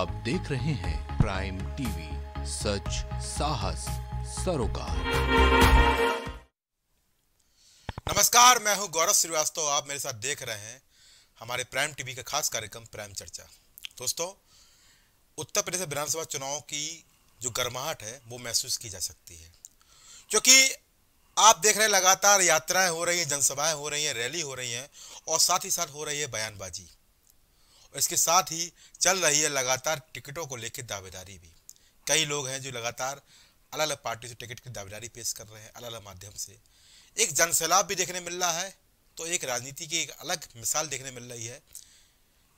आप देख रहे हैं प्राइम टीवी सच साहस सरोकार नमस्कार मैं हूं गौरव श्रीवास्तव आप मेरे साथ देख रहे हैं हमारे प्राइम टीवी का खास कार्यक्रम प्राइम चर्चा दोस्तों उत्तर प्रदेश विधानसभा चुनाव की जो गर्माहट है वो महसूस की जा सकती है क्योंकि आप देख रहे हैं लगातार यात्राएं हो रही हैं जनसभाएं हो रही हैं रैली हो रही हैं और साथ ही साथ हो रही है बयानबाजी इसके साथ ही चल रही है लगातार टिकटों को लेकर दावेदारी भी कई लोग हैं जो लगातार अलग अलग पार्टी से टिकट की दावेदारी पेश कर रहे हैं अलग अलग माध्यम से एक जनसैलाब भी देखने मिल रहा है तो एक राजनीति की एक अलग मिसाल देखने मिल रही है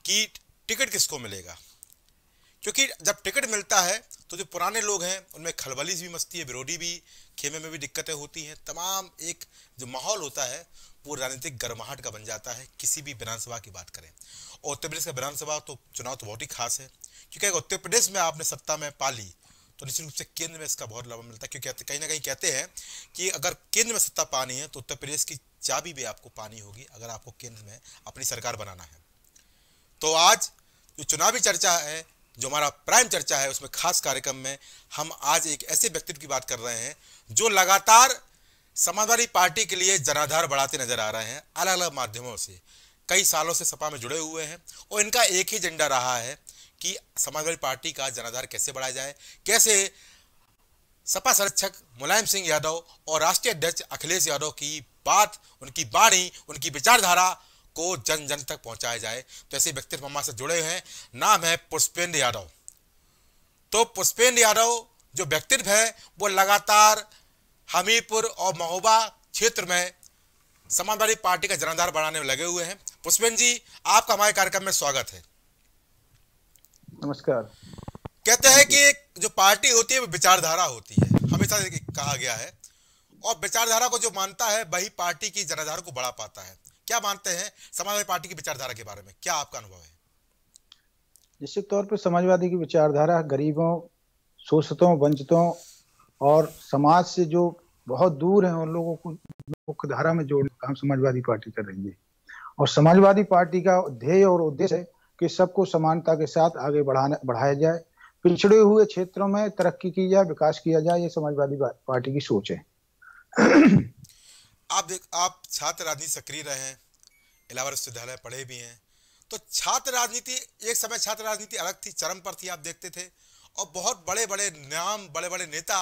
कि टिकट किसको मिलेगा क्योंकि जब टिकट मिलता है तो जो पुराने लोग हैं उनमें खलबली भी मस्ती है विरोधी भी खेमे में भी दिक्कतें होती हैं तमाम एक जो माहौल होता है वो राजनीतिक गर्माहट का बन जाता है किसी भी विधानसभा की बात करें और उत्तर प्रदेश का विधानसभा तो चुनाव तो बहुत ही खास है क्योंकि अगर उत्तर प्रदेश में आपने सत्ता में पा ली तो निश्चित रूप से केंद्र में इसका बहुत लाभ मिलता है क्योंकि कहीं ना कहीं कहते हैं कि अगर केंद्र में सत्ता पानी है तो उत्तर प्रदेश की चाबी भी आपको पानी होगी अगर आपको केंद्र में अपनी सरकार बनाना है तो आज जो चुनावी चर्चा है जो हमारा प्राइम चर्चा है उसमें खास कार्यक्रम में हम आज एक ऐसे व्यक्तित्व की बात कर रहे हैं जो लगातार समाजवादी पार्टी के लिए जनाधार बढ़ाते नजर आ रहे हैं अलग अलग माध्यमों से कई सालों से सपा में जुड़े हुए हैं और इनका एक ही एजेंडा रहा है कि समाजवादी पार्टी का जनाधार कैसे बढ़ाया जाए कैसे सपा संरक्षक मुलायम सिंह यादव और राष्ट्रीय अध्यक्ष अखिलेश यादव की बात उनकी बाणी उनकी विचारधारा को जन जन तक पहुंचाया जाए तो ऐसे व्यक्तित्व हमारे साथ जुड़े हैं नाम है पुष्पेंद्र यादव तो पुष्पेंद्र यादव जो व्यक्तित्व है वो लगातार हमीरपुर और महोबा क्षेत्र में समाजवादी पार्टी का जनाधार बढ़ाने में लगे हुए हैं पुष्पेंद्र जी आपका हमारे कार्यक्रम में स्वागत है नमस्कार कहते हैं कि जो पार्टी होती है वो विचारधारा होती है हमेशा कहा गया है और विचारधारा को जो मानता है वही पार्टी की जनाधार को बढ़ा पाता है क्या मानते हैं समाजवादी पार्टी की विचारधारा के बारे में क्या आपका अनुभव है निश्चित तौर पर समाजवादी की विचारधारा गरीबों शोषितों वंचितों और समाज से जो बहुत दूर है उन लोगों को मुख्य धारा में जोड़ने का हम समाजवादी पार्टी कर रही है और समाजवादी पार्टी का ध्येय और उद्देश्य है कि सबको समानता के साथ आगे बढ़ाना बढ़ाया जाए पिछड़े हुए क्षेत्रों में तरक्की की जाए विकास किया जाए ये समाजवादी पार्टी की सोच है आप देख आप छात्र राजनीति सक्रिय रहे हैं इलाहाबाद विश्वविद्यालय पढ़े भी हैं तो छात्र राजनीति एक समय छात्र राजनीति अलग थी चरम पर थी आप देखते थे और बहुत बड़े बड़े नाम बड़े बड़े नेता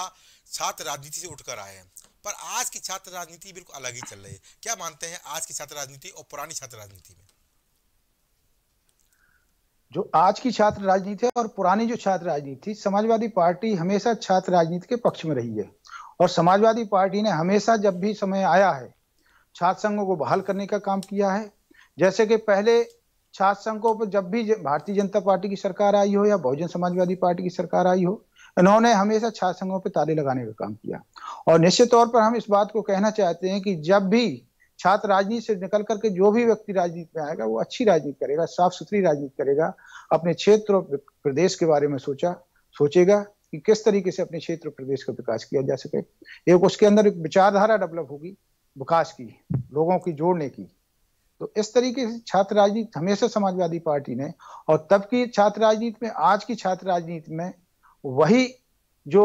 छात्र राजनीति से उठकर आए हैं पर आज की छात्र राजनीति बिल्कुल अलग ही चल रही है क्या मानते हैं आज की छात्र राजनीति और पुरानी छात्र राजनीति में जो आज की छात्र राजनीति है और पुरानी जो छात्र राजनीति समाजवादी पार्टी हमेशा छात्र राजनीति के पक्ष में रही है और समाजवादी पार्टी ने हमेशा जब भी समय आया है छात्र संघों को बहाल करने का काम किया है जैसे कि पहले छात्र संघों पर जब भी भारतीय जनता पार्टी की सरकार आई हो या बहुजन समाजवादी पार्टी की सरकार आई हो इन्होंने हमेशा छात्र संघों पर ताले लगाने का काम किया और निश्चित तौर पर हम इस बात को कहना चाहते हैं कि जब भी छात्र राजनीति से निकल करके जो भी व्यक्ति राजनीति में आएगा वो अच्छी राजनीति करेगा साफ सुथरी राजनीति करेगा अपने क्षेत्र और प्रदेश के बारे में सोचा सोचेगा कि किस तरीके से अपने क्षेत्र प्रदेश का विकास किया जा सके एक उसके अंदर एक विचारधारा डेवलप होगी विकास की लोगों की जोड़ने की तो इस तरीके से छात्र राजनीति हमेशा समाजवादी पार्टी ने और तब की छात्र राजनीति में आज की छात्र राजनीति में वही जो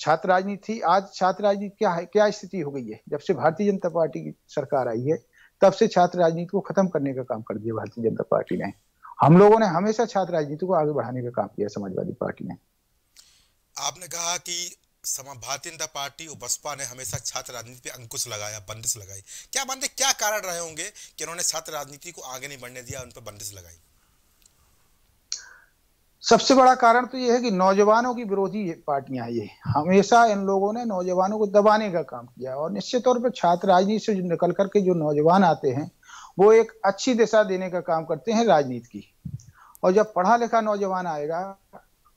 छात्र राजनीति थी आज छात्र राजनीति क्या है क्या स्थिति हो गई है जब से भारतीय जनता पार्टी की सरकार आई है तब से छात्र राजनीति को खत्म करने का काम कर दिया भारतीय जनता पार्टी ने हम लोगों ने हमेशा छात्र राजनीति को आगे बढ़ाने का काम किया समाजवादी पार्टी ने आपने कहा कि समाभारती जनता पार्टी और बसपा ने हमेशा छात्र राजनीति पे अंकुश लगाया बंदिश लगाई क्या मानते क्या कारण रहे होंगे कि उन्होंने छात्र राजनीति को आगे नहीं बढ़ने दिया उन पर बंदिश लगाई सबसे बड़ा कारण तो यह है कि नौजवानों की विरोधी पार्टियां ये हमेशा इन लोगों ने नौजवानों को दबाने का काम किया और निश्चित तौर पर छात्र राजनीति से निकल करके जो नौजवान आते हैं वो एक अच्छी दिशा देने का काम करते हैं राजनीति की और जब पढ़ा लिखा नौजवान आएगा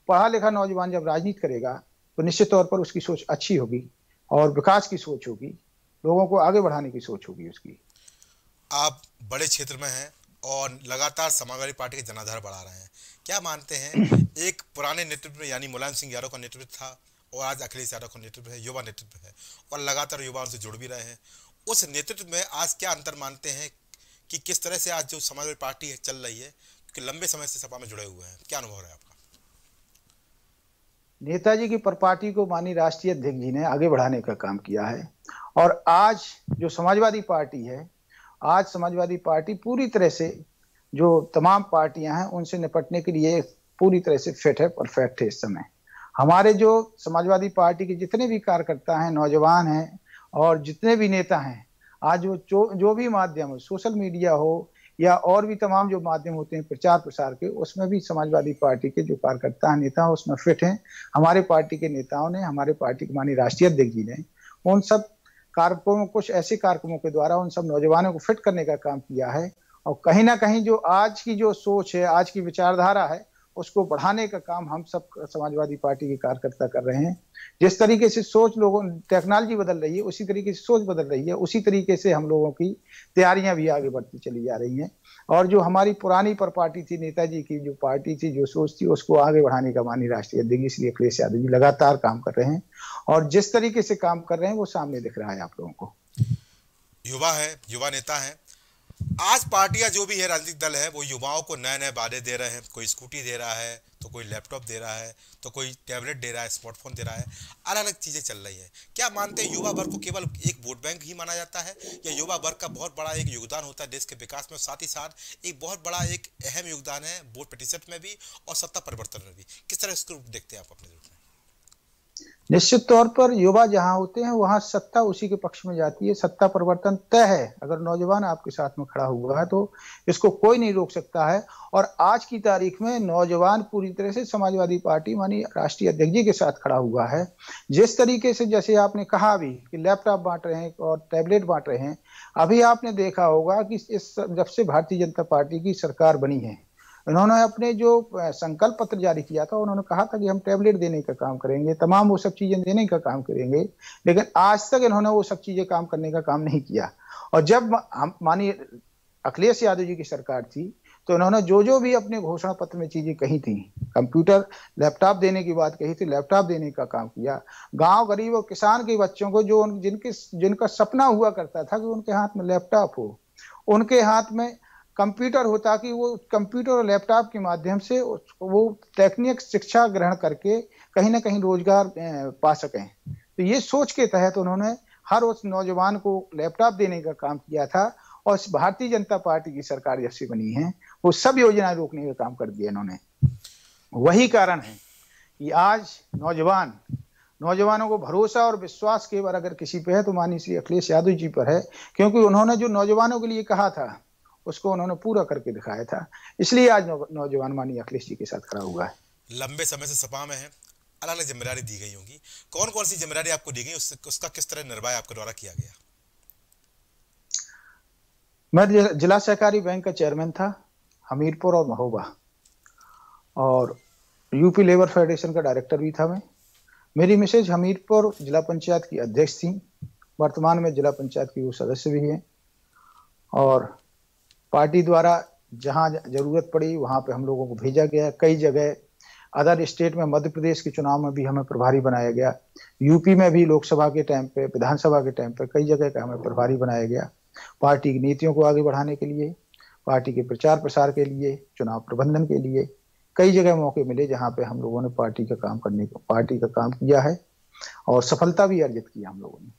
पढ़ा लिखा नौजवान जब राजनीति करेगा तो निश्चित तौर पर उसकी सोच अच्छी होगी और विकास की सोच होगी लोगों को आगे बढ़ाने की सोच होगी उसकी आप बड़े क्षेत्र में हैं और लगातार समाजवादी पार्टी के जनाधार बढ़ा रहे हैं क्या मानते हैं एक पुराने नेतृत्व में यानी मुलायम सिंह यादव का नेतृत्व था और आज अखिलेश यादव का नेतृत्व है युवा नेतृत्व है और लगातार युवाओं से जुड़ भी रहे हैं उस नेतृत्व में आज क्या अंतर मानते हैं कि किस तरह से आज जो समाजवादी पार्टी है चल रही है क्योंकि लंबे समय से सपा में जुड़े हुए हैं क्या अनुभव है आपका नेताजी की प्रपार्टी को माननीय राष्ट्रीय अध्यक्ष जी ने आगे बढ़ाने का काम किया है और आज जो समाजवादी पार्टी है आज समाजवादी पार्टी पूरी तरह से जो तमाम पार्टियां हैं उनसे निपटने के लिए पूरी तरह से फिट है परफेक्ट है इस समय हमारे जो समाजवादी पार्टी के जितने भी कार्यकर्ता हैं नौजवान हैं और जितने भी नेता हैं आज वो जो जो भी माध्यम हो सोशल मीडिया हो या और भी तमाम जो माध्यम होते हैं प्रचार प्रसार के उसमें भी समाजवादी पार्टी के जो कार्यकर्ता हैं नेता उसमें फिट हैं हमारे पार्टी के नेताओं ने हमारे पार्टी के मानी राष्ट्रीय अध्यक्ष जी ने उन सब कार्यक्रमों कुछ ऐसे कार्यक्रमों के द्वारा उन सब नौजवानों को फिट करने का काम किया है और कहीं ना कहीं जो आज की जो सोच है आज की विचारधारा है उसको बढ़ाने का काम हम सब समाजवादी पार्टी के कार्यकर्ता कर रहे हैं जिस तरीके से सोच लोगों टेक्नोलॉजी बदल रही है उसी तरीके से सोच बदल रही है उसी तरीके से हम लोगों की तैयारियां भी आगे बढ़ती चली जा रही हैं और जो हमारी पुरानी पर पार्टी थी नेताजी की जो पार्टी थी जो सोच थी उसको आगे बढ़ाने का मानी राष्ट्रीय अध्यक्ष इसलिए अखिलेश यादव जी लगातार काम कर रहे हैं और जिस तरीके से काम कर रहे हैं वो सामने दिख रहा है आप लोगों को युवा है युवा नेता है आज पार्टियां जो भी है राजनीतिक दल है वो युवाओं को नए नए वादे दे रहे हैं कोई स्कूटी दे रहा है तो कोई लैपटॉप दे रहा है तो कोई टैबलेट दे रहा है स्मार्टफोन दे रहा है अलग अलग चीज़ें चल रही हैं क्या मानते हैं युवा वर्ग को केवल एक वोट बैंक ही माना जाता है या युवा वर्ग का बहुत बड़ा एक योगदान होता है देश के विकास में साथ ही साथ एक बहुत बड़ा एक अहम योगदान है वोट प्रतिशत में भी और सत्ता परिवर्तन में भी किस तरह इसको देखते हैं आप अपने रूप में निश्चित तौर पर युवा जहां होते हैं वहां सत्ता उसी के पक्ष में जाती है सत्ता परिवर्तन तय है अगर नौजवान आपके साथ में खड़ा हुआ है तो इसको कोई नहीं रोक सकता है और आज की तारीख में नौजवान पूरी तरह से समाजवादी पार्टी मानी राष्ट्रीय अध्यक्ष जी के साथ खड़ा हुआ है जिस तरीके से जैसे आपने कहा अभी कि लैपटॉप बांट रहे हैं और टैबलेट बांट रहे हैं अभी आपने देखा होगा कि इस जब से भारतीय जनता पार्टी की सरकार बनी है उन्होंने अपने जो संकल्प पत्र जारी किया था उन्होंने कहा था कि हम टैबलेट देने का काम करेंगे तमाम वो सब चीजें देने का काम करेंगे लेकिन आज तक इन्होंने वो सब चीजें काम करने का काम नहीं किया और जब हम मानिए अखिलेश यादव जी की सरकार थी तो उन्होंने जो जो भी अपने घोषणा पत्र में चीजें कही थी कंप्यूटर लैपटॉप देने की बात कही थी लैपटॉप देने का काम किया गांव गरीब और किसान के बच्चों को जो जिनके जिनका सपना हुआ करता था कि उनके हाथ में लैपटॉप हो उनके हाथ में कंप्यूटर होता कि वो कंप्यूटर और लैपटॉप के माध्यम से वो टेक्निक शिक्षा ग्रहण करके कहीं ना कहीं रोजगार पा सकें तो ये सोच के तहत उन्होंने हर उस नौजवान को लैपटॉप देने का काम किया था और भारतीय जनता पार्टी की सरकार जैसी बनी है वो सब योजनाएं रोकने का काम कर दिया इन्होंने वही कारण है कि आज नौजवान नौजवानों को भरोसा और विश्वास केवल अगर किसी पे है तो मानी श्री अखिलेश यादव जी पर है क्योंकि उन्होंने जो नौजवानों के लिए कहा था उसको उन्होंने पूरा करके दिखाया था इसलिए आज नौजवान मानी अखिलेश जी के साथ खड़ा हुआ है लंबे समय से सपा में है अलग अलग जिम्मेदारी दी गई होंगी कौन कौन सी जिम्मेदारी आपको दी गई उस, उसका किस तरह निर्वाह आपके द्वारा किया गया मैं जिला सहकारी बैंक का चेयरमैन था हमीरपुर और महोबा और यूपी लेबर फेडरेशन का डायरेक्टर भी था मैं मेरी मिसेज हमीरपुर जिला पंचायत की अध्यक्ष थी वर्तमान में जिला पंचायत की वो सदस्य भी हैं और पार्टी द्वारा जहां जरूरत पड़ी वहां पे हम लोगों को भेजा गया कई जगह अदर स्टेट में मध्य प्रदेश के चुनाव में भी हमें प्रभारी बनाया गया यूपी में भी लोकसभा के टाइम पे विधानसभा के टाइम पे कई जगह का हमें प्रभारी बनाया गया पार्टी की नीतियों को आगे बढ़ाने के लिए पार्टी के प्रचार प्रसार के लिए चुनाव प्रबंधन के लिए कई जगह मौके मिले जहाँ पे हम लोगों ने पार्टी का काम करने को पार्टी का काम किया है और सफलता भी अर्जित की हम लोगों ने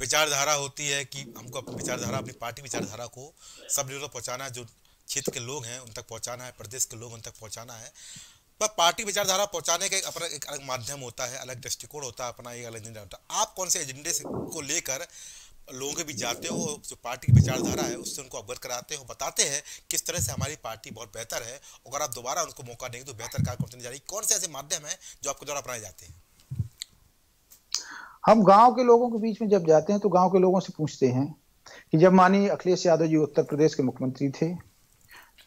विचारधारा होती है कि हमको अपनी विचारधारा अपनी पार्टी विचारधारा को सब लेवल पहुँचाना है जो क्षेत्र के लोग हैं उन तक पहुँचाना है प्रदेश के लोग उन तक पहुँचाना है पर पार्टी विचारधारा पहुँचाने का एक अपना एक अलग माध्यम होता है अलग दृष्टिकोण होता है अपना एक अलग एजेंडा होता है आप कौन से एजेंडे को लेकर लोगों के बीच जाते हो जो पार्टी की विचारधारा है उससे उनको अवगत कराते हो बताते हैं किस तरह से हमारी पार्टी बहुत बेहतर है अगर आप दोबारा उनको मौका देंगे तो बेहतर कार्य करते जा रही कौन से ऐसे माध्यम है जो आपके द्वारा अपनाए जाते हैं हम गांव के लोगों के बीच में जब जाते हैं तो गांव के लोगों से पूछते हैं कि जब माननीय अखिलेश यादव जी उत्तर प्रदेश के मुख्यमंत्री थे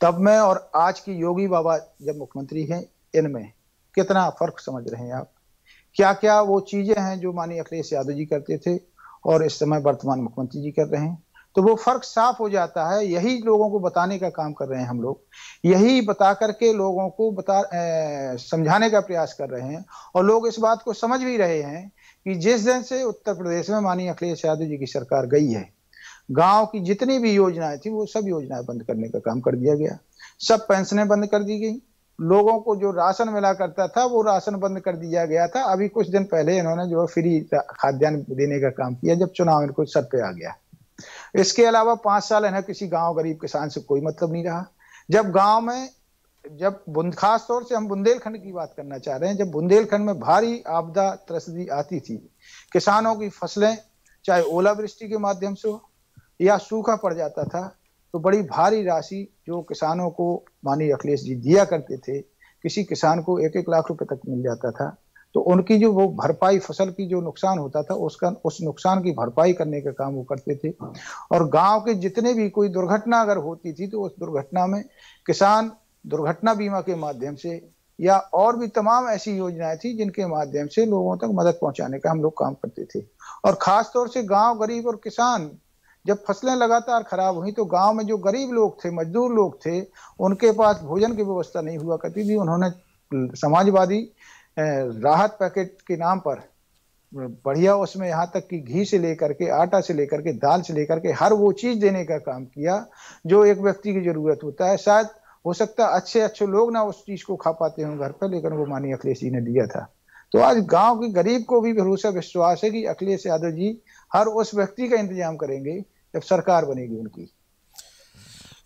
तब में और आज की योगी बाबा जब मुख्यमंत्री हैं इनमें कितना फर्क समझ रहे हैं आप क्या क्या वो चीजें हैं जो माननीय अखिलेश यादव जी करते थे और इस समय वर्तमान मुख्यमंत्री जी कर रहे हैं तो वो फर्क साफ हो जाता है यही लोगों को बताने का काम कर रहे हैं हम लोग यही बता करके लोगों को बता समझाने का प्रयास कर रहे हैं और लोग इस बात को समझ भी रहे हैं कि जिस दिन से उत्तर प्रदेश में माननीय अखिलेश यादव जी की सरकार गई है गांव की जितनी भी योजनाएं थी वो सब योजनाएं बंद करने का काम कर दिया गया सब पेंशनें बंद कर दी गई लोगों को जो राशन मिला करता था वो राशन बंद कर दिया गया था अभी कुछ दिन पहले इन्होंने जो है फ्री खाद्यान्न देने का काम किया जब चुनाव इनको सर पे आ गया इसके अलावा पांच साल इन्हें किसी गांव गरीब किसान से कोई मतलब नहीं रहा जब गांव में जब बुंद खास तौर से हम बुंदेलखंड की बात करना चाह रहे हैं जब बुंदेलखंड में भारी आपदा त्रसदी आती थी किसानों की फसलें चाहे ओलावृष्टि के माध्यम से हो या सूखा पड़ जाता था तो बड़ी भारी राशि जो किसानों को मानी अखिलेश जी दिया करते थे किसी किसान को एक एक लाख रुपए तक मिल जाता था तो उनकी जो वो भरपाई फसल की जो नुकसान होता था उसका उस नुकसान की भरपाई करने का काम वो करते थे और गांव के जितने भी कोई दुर्घटना अगर होती थी तो उस दुर्घटना में किसान दुर्घटना बीमा के माध्यम से या और भी तमाम ऐसी योजनाएं थी जिनके माध्यम से लोगों तक मदद पहुंचाने का हम लोग काम करते थे और खास तौर से गांव गरीब और किसान जब फसलें लगातार खराब हुई तो गांव में जो गरीब लोग थे मजदूर लोग थे उनके पास भोजन की व्यवस्था नहीं हुआ करती थी उन्होंने समाजवादी राहत पैकेट के नाम पर बढ़िया उसमें यहाँ तक कि घी से लेकर के आटा से लेकर के दाल से लेकर के हर वो चीज़ देने का काम किया जो एक व्यक्ति की जरूरत होता है शायद हो सकता अच्छे अच्छे लोग ना उस चीज को खा पाते हैं घर पर लेकिन वो माननीय अखिलेश जी ने दिया था तो आज गांव के गरीब को भी भरोसा विश्वास है कि अखिलेश यादव जी हर उस व्यक्ति का इंतजाम करेंगे जब सरकार बनेगी उनकी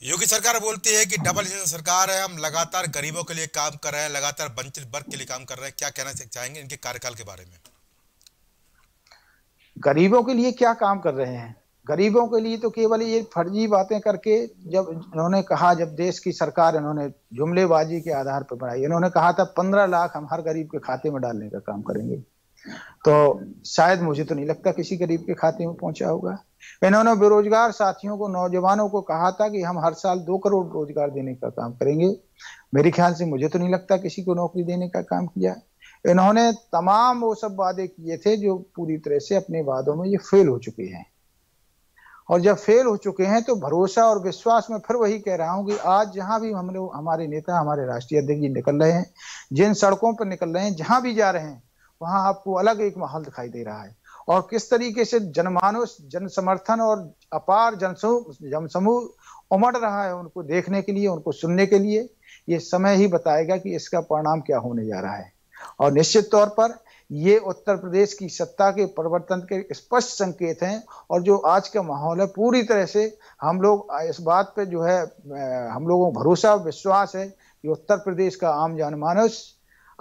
योगी सरकार बोलती है कि डबल इंजन सरकार है हम लगातार गरीबों के लिए काम कर रहे हैं लगातार वंचित वर्ग के लिए काम कर रहे हैं क्या कहना चाहेंगे इनके कार्यकाल के बारे में गरीबों के लिए क्या काम कर रहे हैं गरीबों के लिए तो केवल ये फर्जी बातें करके जब इन्होंने कहा जब देश की सरकार इन्होंने जुमलेबाजी के आधार पर बनाई इन्होंने कहा था पंद्रह लाख हम हर गरीब के खाते में डालने का काम करेंगे तो शायद मुझे तो नहीं लगता किसी गरीब के खाते में पहुंचा होगा इन्होंने बेरोजगार साथियों को नौजवानों को कहा था कि हम हर साल दो करोड़ रोजगार देने का काम करेंगे मेरे ख्याल से मुझे तो नहीं लगता किसी को नौकरी देने का काम किया इन्होंने तमाम वो सब वादे किए थे जो पूरी तरह से अपने वादों में ये फेल हो चुके हैं और जब फेल हो चुके हैं तो भरोसा और विश्वास में फिर वही कह रहा हूँ कि आज जहाँ भी हम लोग हमारे नेता हमारे राष्ट्रीय अध्यक्ष जी निकल रहे हैं जिन सड़कों पर निकल रहे हैं जहाँ भी जा रहे हैं वहाँ आपको अलग एक माहौल दिखाई दे रहा है और किस तरीके से जनमानस जन समर्थन और अपार जनसमूह जनसमूह उमड़ रहा है उनको देखने के लिए उनको सुनने के लिए ये समय ही बताएगा कि इसका परिणाम क्या होने जा रहा है और निश्चित तौर पर ये उत्तर प्रदेश की सत्ता के परिवर्तन के स्पष्ट संकेत हैं और जो आज का माहौल है पूरी तरह से हम लोग इस बात पे जो है हम लोगों को भरोसा विश्वास है कि उत्तर प्रदेश का आम जनमानस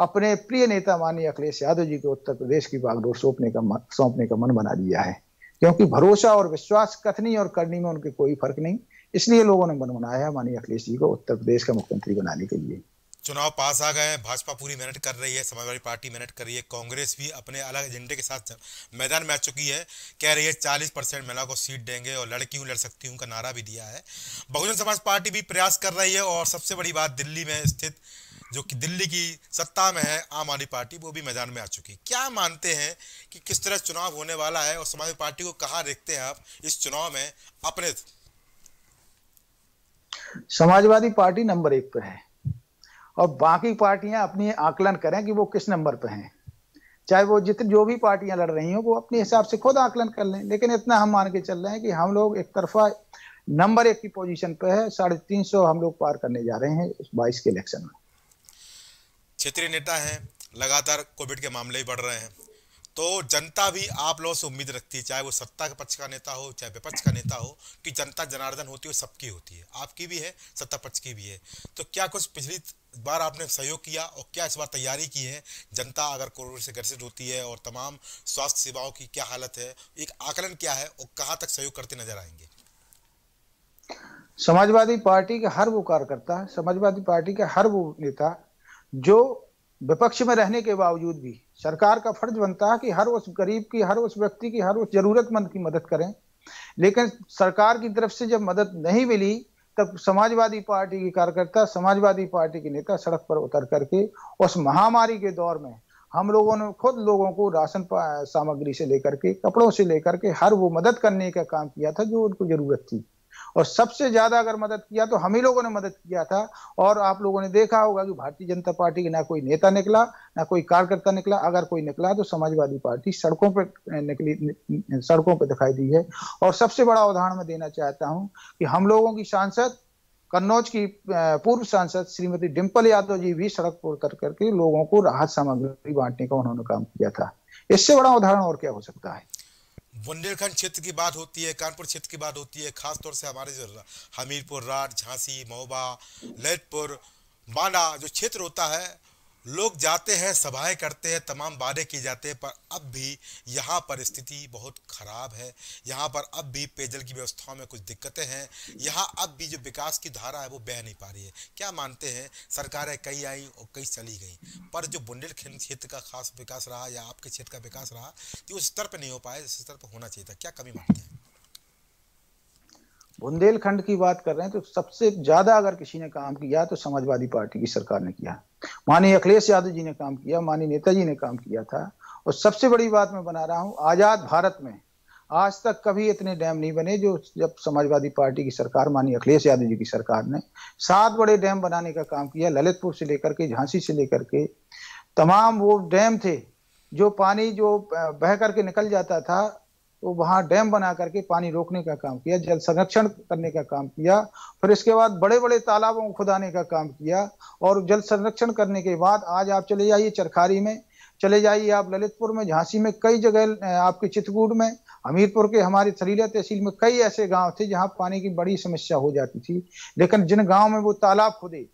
अपने प्रिय नेता माननीय अखिलेश यादव जी को उत्तर प्रदेश की बागडोर सौंपने का सौंपने का मन बना लिया है क्योंकि भरोसा और विश्वास कथनी और करनी में उनके कोई फर्क नहीं इसलिए लोगों ने मन बनाया है माननीय अखिलेश जी को उत्तर प्रदेश का मुख्यमंत्री बनाने के लिए चुनाव पास आ गए हैं भाजपा पूरी मेहनत कर रही है समाजवादी पार्टी मेहनत कर रही है कांग्रेस भी अपने अलग एजेंडे के साथ मैदान में आ चुकी है कह रही है चालीस परसेंट महिलाओं को सीट देंगे और लड़की हूँ लड़ सकती हूँ का नारा भी दिया है बहुजन समाज पार्टी भी प्रयास कर रही है और सबसे बड़ी बात दिल्ली में स्थित जो कि दिल्ली की सत्ता में है आम आदमी पार्टी वो भी मैदान में आ चुकी है क्या मानते हैं कि किस तरह चुनाव होने वाला है और समाजवादी पार्टी को कहाँ देखते हैं आप इस चुनाव में अपने समाजवादी पार्टी नंबर एक पर है और बाकी पार्टियां अपनी आकलन करें कि वो किस नंबर पे हैं चाहे वो जितनी जो भी पार्टियां लड़ रही हो वो अपने हिसाब से खुद आकलन कर लें लेकिन इतना हम मान के चल रहे हैं कि हम लोग एक तरफा नंबर एक की पोजीशन पे है साढ़े तीन सौ हम लोग पार करने जा रहे हैं इस बाईस के इलेक्शन में क्षेत्रीय नेता हैं लगातार कोविड के मामले ही बढ़ रहे हैं तो जनता भी आप लोगों से उम्मीद रखती है चाहे वो सत्ता के पक्ष का नेता हो चाहे विपक्ष का नेता हो कि जनता जनार्दन होती है सबकी होती है आपकी भी है सत्ता पक्ष की भी है तो क्या कुछ पिछली बार आपने सहयोग किया और क्या इस बार तैयारी की है जनता अगर कोरोना से ग्रसित होती है और तमाम स्वास्थ्य सेवाओं की क्या हालत है एक आकलन क्या है और कहाँ तक सहयोग करते नजर आएंगे समाजवादी पार्टी के हर वो कार्यकर्ता समाजवादी पार्टी के हर वो नेता जो विपक्ष में रहने के बावजूद भी सरकार का फर्ज बनता है कि हर उस गरीब की हर उस व्यक्ति की हर उस जरूरतमंद की मदद करें लेकिन सरकार की तरफ से जब मदद नहीं मिली तब समाजवादी पार्टी के कार्यकर्ता समाजवादी पार्टी के नेता सड़क पर उतर करके उस महामारी के दौर में हम लोगों ने खुद लोगों को राशन सामग्री से लेकर के कपड़ों से लेकर के हर वो मदद करने का काम किया था जो उनको जरूरत थी और सबसे ज्यादा अगर मदद किया तो हम ही लोगों ने मदद किया था और आप लोगों ने देखा होगा कि भारतीय जनता पार्टी के ना कोई नेता निकला ना कोई कार्यकर्ता निकला अगर कोई निकला तो समाजवादी पार्टी सड़कों पर निकली सड़कों पर दिखाई दी है और सबसे बड़ा उदाहरण मैं देना चाहता हूँ कि हम लोगों की सांसद कन्नौज की पूर्व सांसद श्रीमती डिम्पल यादव जी भी सड़क पर उतर करके लोगों को राहत सामग्री बांटने का उन्होंने काम किया था इससे बड़ा उदाहरण और क्या हो सकता है बुंदेलखंड क्षेत्र की बात होती है कानपुर क्षेत्र की बात होती है खासतौर से हमारे जो हमीरपुर राट झांसी महोबा ललितपुर बांडा जो क्षेत्र होता है लोग जाते हैं सभाएं करते हैं तमाम वादे किए जाते हैं पर अब भी यहाँ पर स्थिति बहुत ख़राब है यहाँ पर अब भी पेयजल की व्यवस्थाओं में कुछ दिक्कतें हैं यहाँ अब भी जो विकास की धारा है वो बह नहीं पा रही है क्या मानते हैं सरकारें कई आई और कई चली गई पर जो बुंदेलखंड क्षेत्र का खास विकास रहा या आपके क्षेत्र का विकास रहा कि तो उस स्तर पर नहीं हो पाया जिस स्तर पर होना चाहिए था क्या कमी मानते हैं बुंदेलखंड की बात कर रहे हैं तो सबसे ज्यादा अगर किसी ने काम किया तो समाजवादी पार्टी की सरकार ने किया माननीय अखिलेश यादव जी ने काम किया माननीय नेताजी ने काम किया था और सबसे बड़ी बात मैं बना रहा हूँ आजाद भारत में आज तक कभी इतने डैम नहीं बने जो जब समाजवादी पार्टी की सरकार माननीय अखिलेश यादव जी की सरकार ने सात बड़े डैम बनाने का काम किया ललितपुर से लेकर के झांसी से लेकर के तमाम वो डैम थे जो पानी जो बह करके निकल जाता था तो वहाँ डैम बना करके पानी रोकने का काम किया जल संरक्षण करने का काम किया फिर इसके बाद बड़े बड़े तालाबों को खुदाने का काम किया और जल संरक्षण करने के बाद आज आप चले जाइए चरखारी में चले जाइए आप ललितपुर में झांसी में कई जगह आपके चित्रकूट में हमीरपुर के हमारे थरीला तहसील में कई ऐसे गांव थे जहां पानी की बड़ी समस्या हो जाती थी लेकिन जिन गांव में वो तालाब खुदे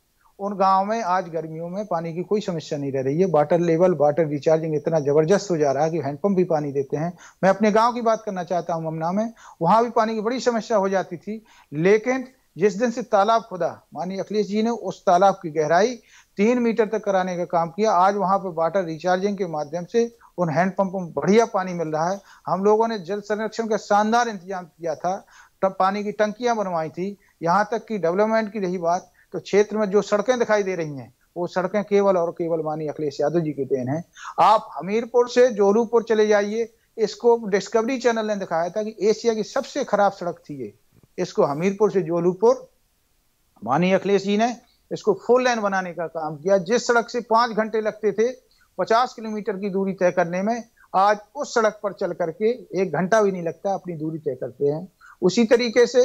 उन गाँव में आज गर्मियों में पानी की कोई समस्या नहीं रह रही है वाटर लेवल वाटर रिचार्जिंग इतना जबरदस्त हो जा रहा है कि हैंडपंप भी पानी देते हैं मैं अपने गाँव की बात करना चाहता हूँ ममना में वहाँ भी पानी की बड़ी समस्या हो जाती थी लेकिन जिस दिन से तालाब खुदा माननीय अखिलेश जी ने उस तालाब की गहराई तीन मीटर तक कराने का काम किया आज वहाँ पर वाटर रिचार्जिंग के माध्यम से उन हैंडपंप में बढ़िया पानी मिल रहा है हम लोगों ने जल संरक्षण का शानदार इंतजाम किया था तब पानी की टंकियां बनवाई थी यहाँ तक कि डेवलपमेंट की रही बात तो क्षेत्र में जो सड़कें दिखाई दे रही हैं वो सड़कें केवल और केवल मानी अखिलेश यादव जी की देन है आप हमीरपुर से जोलूपुर चले जाइए इसको डिस्कवरी चैनल ने दिखाया था कि एशिया की सबसे खराब सड़क थी ये इसको हमीरपुर से जोलूपुर मानी अखिलेश जी ने इसको फोर लाइन बनाने का काम किया जिस सड़क से पांच घंटे लगते थे पचास किलोमीटर की दूरी तय करने में आज उस सड़क पर चल करके एक घंटा भी नहीं लगता अपनी दूरी तय करते हैं उसी तरीके से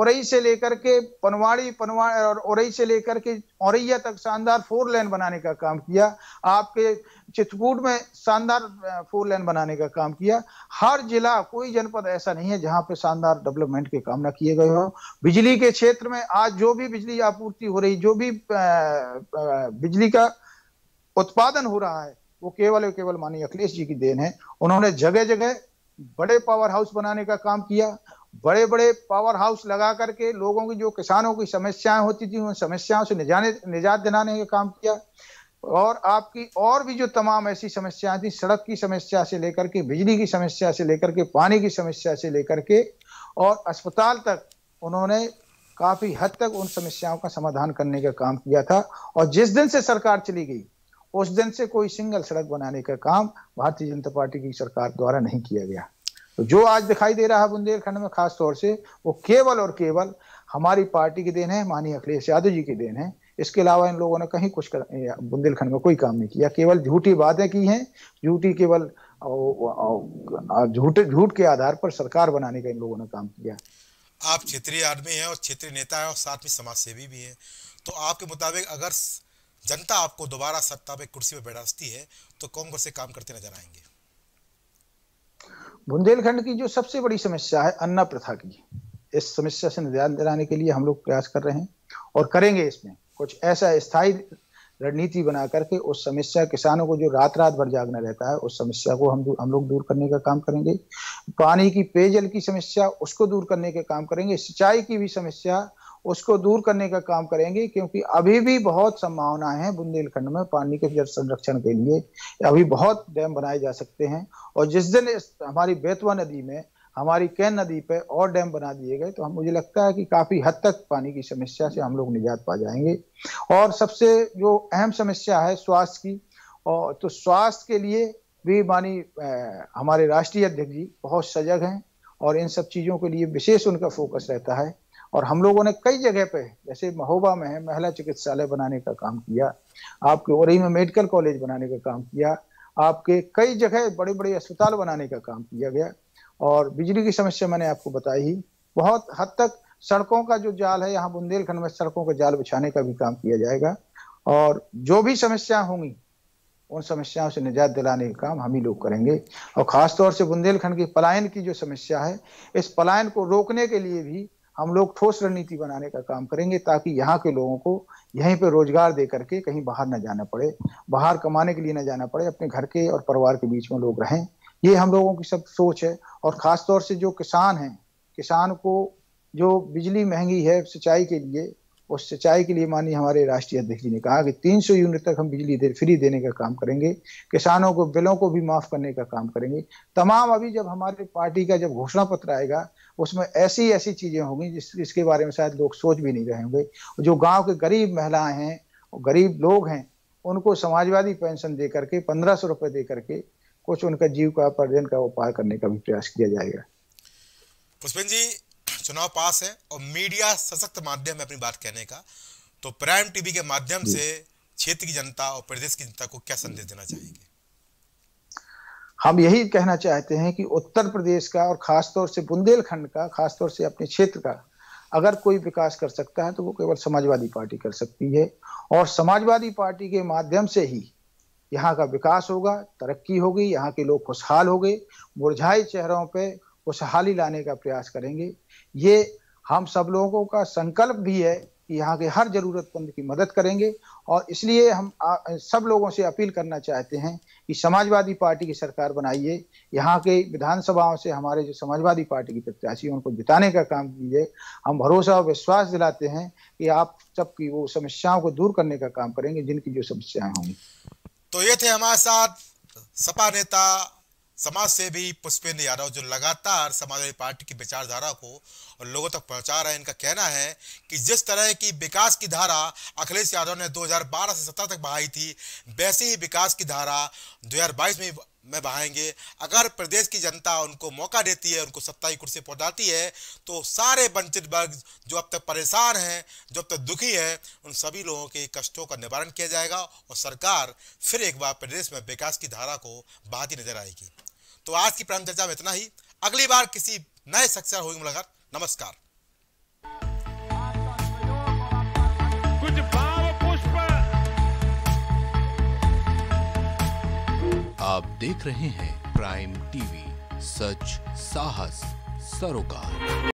औरई से लेकर के पनवाड़ी पनवाड़ी और औरई से लेकर के औरैया तक शानदार फोर लेन बनाने का काम किया आपके चित्रकूट में शानदार फोर लेन बनाने का काम किया हर जिला कोई जनपद ऐसा नहीं है जहां पे शानदार डेवलपमेंट के काम ना किए गए हो बिजली के क्षेत्र में आज जो भी बिजली आपूर्ति हो रही जो भी बिजली का उत्पादन हो रहा है वो केवल और केवल माननीय अखिलेश जी की देन है उन्होंने जगह जगह बड़े पावर हाउस बनाने का काम किया बड़े बड़े पावर हाउस लगा करके लोगों की जो किसानों की समस्याएं होती थी उन समस्याओं से निजाने निजात दिलाने का काम किया और आपकी और भी जो तमाम ऐसी समस्याएं थी सड़क की समस्या से लेकर के बिजली की समस्या से लेकर के पानी की समस्या से लेकर के और अस्पताल तक उन्होंने काफ़ी हद तक उन समस्याओं का समाधान करने का काम किया था और जिस दिन से सरकार चली गई उस दिन से कोई सिंगल सड़क बनाने का काम भारतीय जनता पार्टी की सरकार द्वारा नहीं किया गया तो जो आज दिखाई दे रहा है बुंदेलखंड में खास तौर से वो केवल और केवल हमारी पार्टी की देन है माननीय अखिलेश यादव जी की देन है इसके अलावा इन लोगों ने कहीं कुछ कर, बुंदेलखंड में कोई काम नहीं किया केवल झूठी बातें की हैं झूठी केवल झूठे झूठ के आधार पर सरकार बनाने का इन लोगों ने काम किया आप क्षेत्रीय आदमी हैं और क्षेत्रीय नेता हैं और साथ में समाज सेवी भी हैं तो आपके मुताबिक अगर जनता आपको दोबारा सत्ता पे कुर्सी पर बैठाती है तो कांग्रेस से काम करते नजर आएंगे बुंदेलखंड की जो सबसे बड़ी समस्या है अन्ना प्रथा की इस समस्या से निजात दिलाने के लिए हम लोग प्रयास कर रहे हैं और करेंगे इसमें कुछ ऐसा स्थायी रणनीति बना करके उस समस्या किसानों को जो रात रात भर जागना रहता है उस समस्या को हम हम लोग दूर करने का काम करेंगे पानी की पेयजल की समस्या उसको दूर करने का काम करेंगे सिंचाई की भी समस्या उसको दूर करने का काम करेंगे क्योंकि अभी भी बहुत संभावना है बुंदेलखंड में पानी के जल संरक्षण के लिए अभी बहुत डैम बनाए जा सकते हैं और जिस दिन हमारी बेतवा नदी में हमारी कैन नदी पे और डैम बना दिए गए तो हम मुझे लगता है कि काफी हद तक पानी की समस्या से हम लोग निजात पा जाएंगे और सबसे जो अहम समस्या है स्वास्थ्य की और तो स्वास्थ्य के लिए भी मानी हमारे राष्ट्रीय अध्यक्ष जी बहुत सजग हैं और इन सब चीज़ों के लिए विशेष उनका फोकस रहता है और हम लोगों ने कई जगह पे जैसे महोबा में है महिला चिकित्सालय बनाने का काम किया आपके ओरही में मेडिकल कॉलेज बनाने का काम किया आपके कई जगह बड़े बड़े अस्पताल बनाने का काम किया गया और बिजली की समस्या मैंने आपको बताई ही बहुत हद तक सड़कों का जो जाल है यहाँ बुंदेलखंड में सड़कों का जाल बिछाने का भी काम किया जाएगा और जो भी समस्याएं होंगी उन समस्याओं से निजात दिलाने का काम हम ही लोग करेंगे और ख़ासतौर से बुंदेलखंड की पलायन की जो समस्या है इस पलायन को रोकने के लिए भी हम लोग ठोस रणनीति बनाने का काम करेंगे ताकि यहाँ के लोगों को यहीं पे रोजगार दे करके कहीं बाहर ना जाना पड़े बाहर कमाने के लिए ना जाना पड़े अपने घर के और परिवार के बीच में लोग रहें ये हम लोगों की सब सोच है और ख़ास तौर से जो किसान हैं किसान को जो बिजली महंगी है सिंचाई के लिए उस सिंचाई के लिए मानिए हमारे राष्ट्रीय अध्यक्ष जी ने कहा कि 300 यूनिट तक हम बिजली दे, फ्री देने का काम करेंगे किसानों को बिलों को भी माफ करने का काम करेंगे तमाम अभी जब हमारे पार्टी का जब घोषणा पत्र आएगा उसमें ऐसी ऐसी चीज़ें होंगी जिस जिसके बारे में शायद लोग सोच भी नहीं रहे होंगे जो गाँव के गरीब महिलाएं हैं गरीब लोग हैं उनको समाजवादी पेंशन दे करके पंद्रह सौ रुपये दे करके कुछ उनका जीव का उपार्जन का उपाय करने का भी प्रयास किया जाएगा पुष्पिन जी चुनाव पास है और मीडिया सशक्त माध्यम है अपनी बात कहने का तो प्राइम टीवी के माध्यम से क्षेत्र की जनता और प्रदेश की जनता को क्या संदेश देना चाहेंगे हम यही कहना चाहते हैं कि उत्तर प्रदेश का और खासतौर से बुंदेलखंड का खासतौर से अपने क्षेत्र का अगर कोई विकास कर सकता है तो वो केवल समाजवादी पार्टी कर सकती है और समाजवादी पार्टी के माध्यम से ही यहाँ का विकास होगा तरक्की होगी यहाँ के लोग खुशहाल हो गए मुरझाए चेहरों पर खुशहाली लाने का प्रयास करेंगे ये हम सब लोगों का संकल्प भी है यहाँ के हर जरूरतमंद की मदद करेंगे और इसलिए हम आ, सब लोगों से अपील करना चाहते हैं कि समाजवादी पार्टी की सरकार बनाइए यहाँ के विधानसभाओं से हमारे जो समाजवादी पार्टी की प्रत्याशी उनको जिताने का काम कीजिए हम भरोसा और विश्वास दिलाते हैं कि आप सबकी वो समस्याओं को दूर करने का काम करेंगे जिनकी जो समस्याएं होंगी तो ये थे हमारे साथ सपा नेता समाज सेवी पुष्पेंद्र यादव जो लगातार समाजवादी पार्टी की विचारधारा को और लोगों तक पहुंचा रहे हैं इनका कहना है कि जिस तरह की विकास की धारा अखिलेश यादव ने 2012 से 17 तक बहाई थी वैसे ही विकास की धारा 2022 में में बहाएंगे अगर प्रदेश की जनता उनको मौका देती है उनको सत्ता की कुर्सी पहुंचाती है तो सारे वंचित वर्ग जो अब तक परेशान हैं जो अब तक दुखी हैं उन सभी लोगों के कष्टों का निवारण किया जाएगा और सरकार फिर एक बार प्रदेश में विकास की धारा को बहाती नजर आएगी तो आज की प्रारंभ चर्चा में इतना ही अगली बार किसी नए शख्स होगी मुलाकात नमस्कार कुछ भाव पुष्प आप देख रहे हैं प्राइम टीवी सच साहस सरोकार